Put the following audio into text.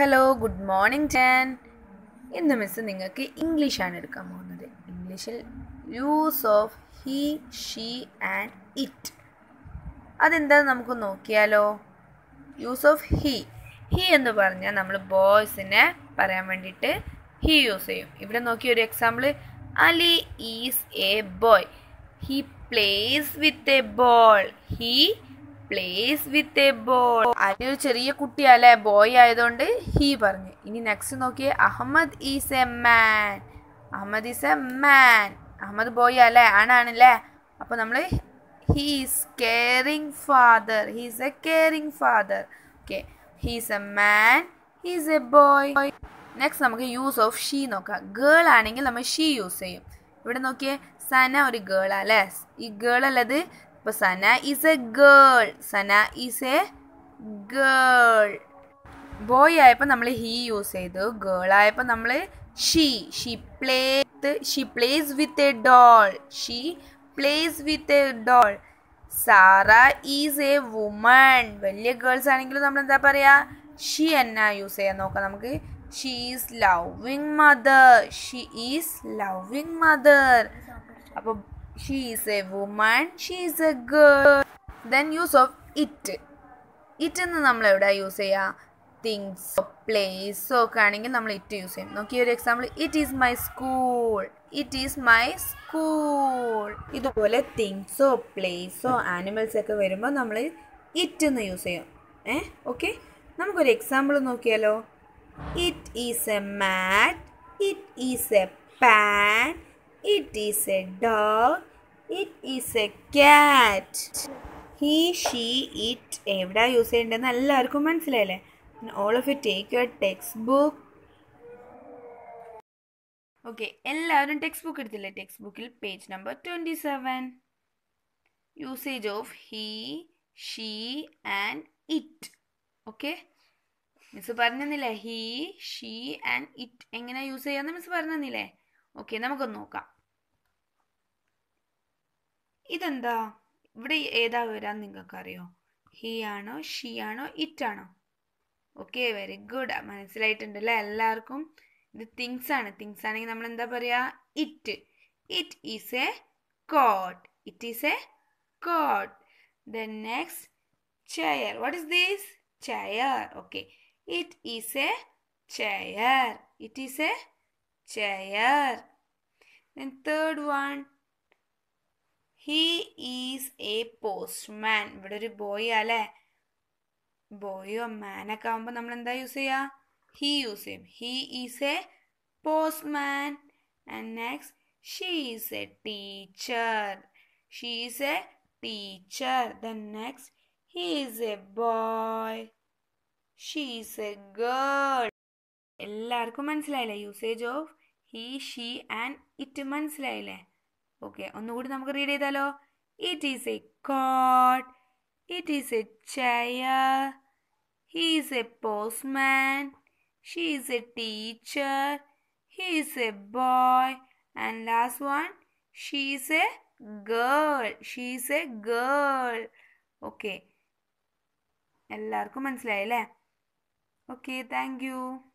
Hello good morning Jan ഇന്ന് miss നിങ്ങൾക്ക് ഇംഗ്ലീഷാണ് എടുക്കാൻ പോകുന്നത് ഇംഗ്ലീഷിൽ use of he she and it അതെന്താണെന്ന് നമുക്ക് നോക്കിയാലോ യൂസ് ഓഫ് ഹി ഹി എന്ന് പറഞ്ഞാൽ നമ്മൾ ബോയ്സിനെ പറയാൻ വേണ്ടിയിട്ട് ഹി യൂസ് ചെയ്യും ഇവിടെ നോക്കിയ ഒരു example Ali is a boy he plays with a ball he plays with a ball അതിനൊരു ചെറിയ കുട്ടിയല്ലേ ബോയ് ആയതുകൊണ്ട് ഹീ പറഞ്ഞു ഇനി നെക്സ്റ്റ് നോക്കിയേ Ahmed is a man Ahmed is a man Ahmed boy അല്ലേ ആണാണല്ലേ അപ്പോൾ നമ്മൾ he's caring father he's a caring father okay he's a man he's a boy next നമുക്ക് യൂസ് ഓഫ് ഷീ നോക്കാം ഗേൾ ആണെങ്കിൽ നമ്മൾ ഷീ യൂസ് ചെയ്യും ഇവിടെ നോക്കിയേ സന ഒരു ഗേൾ അല്ലേ ഈ ഗേൾ അല്ലത് അപ്പോൾ Sana is a girl Sana is a girl boy ആയപ്പോൾ നമ്മൾ ഹീ യൂസ് ചെയ്തു ഗേൾ ആയപ്പോൾ നമ്മൾ she she play she plays with a doll she plays with a doll Sara is a woman വലിയ ഗേൾസ് ആണെങ്കിലും നമ്മൾ എന്താ പറയുക ഷീ എന്നാ യൂസ് ചെയ്യാൻ നോക്കാം നമുക്ക് she is loving mother she is loving mother അപ്പോൾ she is a woman, she is a girl. Then use of it. It എന്ന് നമ്മൾ എവിടെയാണ് യൂസ് ചെയ്യുക തിങ്സോ പ്ലേസോ ഒക്കെ ആണെങ്കിൽ നമ്മൾ ഇറ്റ് യൂസ് ചെയ്യും നോക്കി ഒരു example it is my school it is my school ഇതുപോലെ തിങ്സോ പ്ലേസോ ആനിമൽസ് ഒക്കെ വരുമ്പോൾ നമ്മൾ ഇറ്റ് എന്ന് യൂസ് ചെയ്യും ഏ ഓക്കെ നമുക്കൊരു എക്സാമ്പിൾ നോക്കിയാലോ it is a mat it is a pan It is a dog. It is a cat. He she it എവിടെ യൂസ് ചെയ്യേണ്ടതെന്ന് എല്ലാവർക്കും മനസ്സിലായില്ലേ all of you take your textbook okay എല്ലാവരും textbook എടുത്തില്ലേ ടെക്സ്റ്റ് ബുക്കിൽ page number twenty seven usage of he she and it okay miss പറഞ്ഞു പറഞ്ഞെന്നില്ലേ ഹീ ഷീ ആൻഡ് ഇറ്റ് എങ്ങനെ യൂസ് ചെയ്യാമെന്ന് മിസ് പറഞ്ഞു പറഞ്ഞെന്നില്ലേ ഓക്കെ നമുക്കൊന്ന് നോക്കാം ഇതെന്താ ഇവിടെ ഏതാ വരാൻ നിങ്ങൾക്കറിയോ ഹി ആണോ ഷി ആണോ ഇറ്റ് ആണോ ഓക്കെ വെരി ഗുഡ് മനസ്സിലായിട്ടുണ്ട് അല്ലേ എല്ലാവർക്കും ഇത് തിങ്സ് ആണ് തിങ്സ് ആണെങ്കിൽ നമ്മൾ എന്താ പറയുക it it is a coat it is a coat the next chair what is these chair okay it is a chair it is a chair. Then third one. He is a postman ഇവിടെ ഒരു boy അല്ലേ ബോയോ മാനൊക്കെ ആകുമ്പോൾ നമ്മൾ എന്താ use ചെയ്യുക he use ചെയ്യും he is a postman and next she is a teacher she is a teacher then next he is a boy she is a girl എല്ലാവർക്കും മനസ്സിലായില്ലേ usage of he, she, and it means lile. Okay, on the wood read it It is a cot. It is a chair. He is a postman. She is a teacher. He is a boy. And last one, she is a girl. She is a girl. Okay. Ella Okay, thank you.